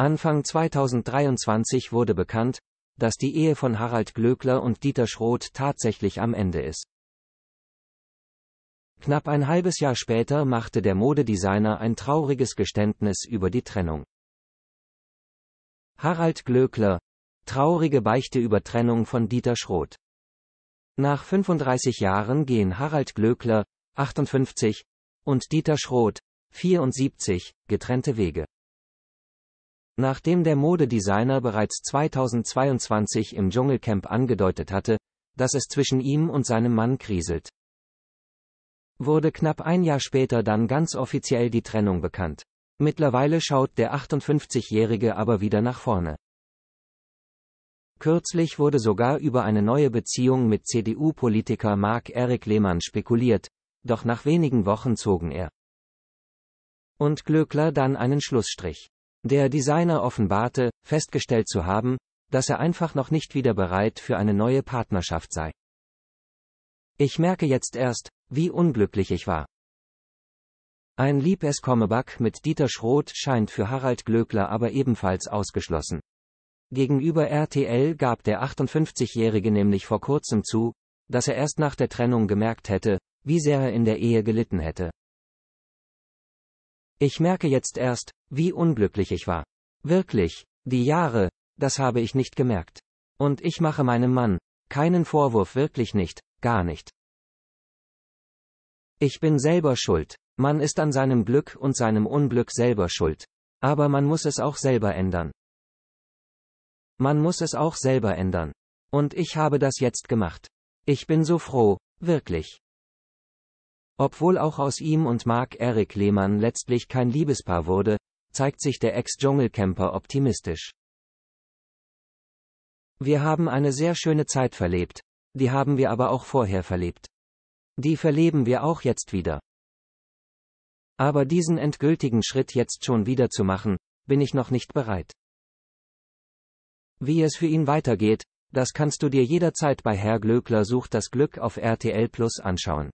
Anfang 2023 wurde bekannt, dass die Ehe von Harald Glöckler und Dieter Schroth tatsächlich am Ende ist. Knapp ein halbes Jahr später machte der Modedesigner ein trauriges Geständnis über die Trennung. Harald Glöckler. Traurige Beichte über Trennung von Dieter Schroth. Nach 35 Jahren gehen Harald Glöckler, 58, und Dieter Schroth, 74, getrennte Wege. Nachdem der Modedesigner bereits 2022 im Dschungelcamp angedeutet hatte, dass es zwischen ihm und seinem Mann kriselt, wurde knapp ein Jahr später dann ganz offiziell die Trennung bekannt. Mittlerweile schaut der 58-Jährige aber wieder nach vorne. Kürzlich wurde sogar über eine neue Beziehung mit CDU-Politiker marc erik Lehmann spekuliert, doch nach wenigen Wochen zogen er und Glöckler dann einen Schlussstrich. Der Designer offenbarte, festgestellt zu haben, dass er einfach noch nicht wieder bereit für eine neue Partnerschaft sei. Ich merke jetzt erst, wie unglücklich ich war. Ein liebes Kommeback mit Dieter Schroth scheint für Harald Glöckler aber ebenfalls ausgeschlossen. Gegenüber RTL gab der 58-Jährige nämlich vor kurzem zu, dass er erst nach der Trennung gemerkt hätte, wie sehr er in der Ehe gelitten hätte. Ich merke jetzt erst, wie unglücklich ich war. Wirklich, die Jahre, das habe ich nicht gemerkt. Und ich mache meinem Mann keinen Vorwurf, wirklich nicht, gar nicht. Ich bin selber schuld. Man ist an seinem Glück und seinem Unglück selber schuld. Aber man muss es auch selber ändern. Man muss es auch selber ändern. Und ich habe das jetzt gemacht. Ich bin so froh, wirklich. Obwohl auch aus ihm und Mark eric Lehmann letztlich kein Liebespaar wurde, zeigt sich der Ex-Dschungelcamper optimistisch. Wir haben eine sehr schöne Zeit verlebt. Die haben wir aber auch vorher verlebt. Die verleben wir auch jetzt wieder. Aber diesen endgültigen Schritt jetzt schon wieder zu machen, bin ich noch nicht bereit. Wie es für ihn weitergeht, das kannst du dir jederzeit bei Herr Glöckler sucht das Glück auf RTL Plus anschauen.